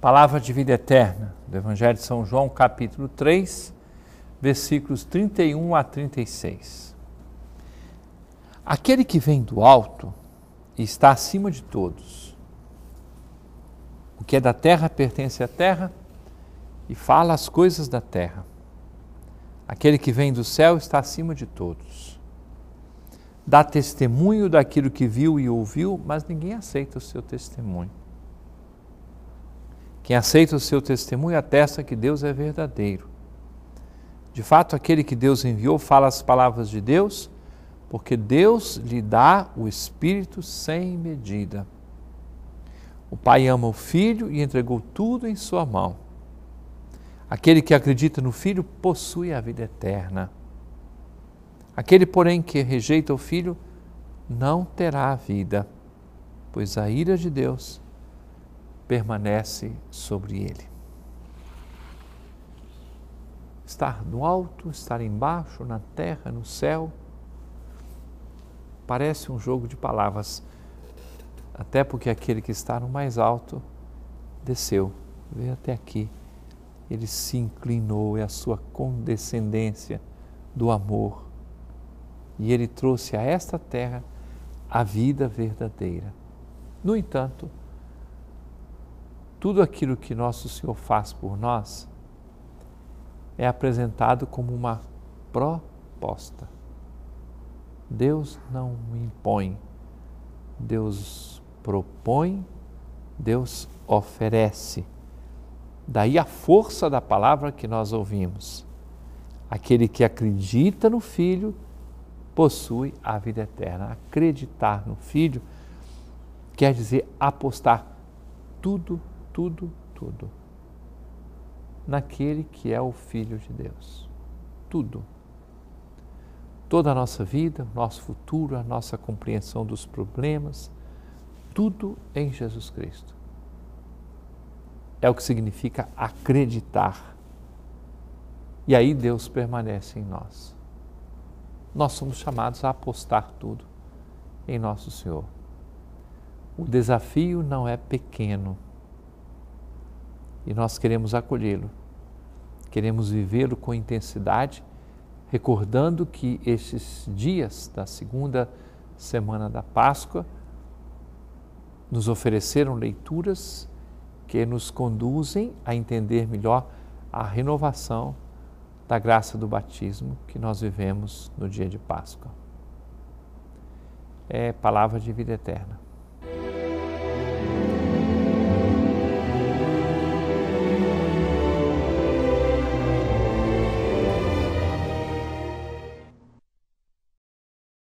Palavra de vida eterna, do Evangelho de São João, capítulo 3, versículos 31 a 36. Aquele que vem do alto está acima de todos. O que é da terra pertence à terra e fala as coisas da terra. Aquele que vem do céu está acima de todos. Dá testemunho daquilo que viu e ouviu, mas ninguém aceita o seu testemunho. Quem aceita o seu testemunho atesta que Deus é verdadeiro. De fato, aquele que Deus enviou fala as palavras de Deus, porque Deus lhe dá o Espírito sem medida. O Pai ama o Filho e entregou tudo em sua mão. Aquele que acredita no Filho possui a vida eterna. Aquele, porém, que rejeita o Filho não terá a vida, pois a ira de Deus permanece sobre ele. Estar no alto, estar embaixo, na terra, no céu, parece um jogo de palavras, até porque aquele que está no mais alto desceu, veio até aqui, ele se inclinou, é a sua condescendência do amor, e ele trouxe a esta terra a vida verdadeira. No entanto, tudo aquilo que nosso Senhor faz por nós é apresentado como uma proposta. Deus não impõe, Deus propõe, Deus oferece. Daí a força da palavra que nós ouvimos. Aquele que acredita no Filho possui a vida eterna. Acreditar no Filho quer dizer apostar tudo tudo, tudo naquele que é o Filho de Deus. Tudo. Toda a nossa vida, nosso futuro, a nossa compreensão dos problemas, tudo em Jesus Cristo. É o que significa acreditar. E aí Deus permanece em nós. Nós somos chamados a apostar tudo em nosso Senhor. O desafio não é pequeno e nós queremos acolhê-lo. Queremos vivê-lo com intensidade, recordando que esses dias da segunda semana da Páscoa nos ofereceram leituras que nos conduzem a entender melhor a renovação da graça do batismo que nós vivemos no dia de Páscoa. É palavra de vida eterna.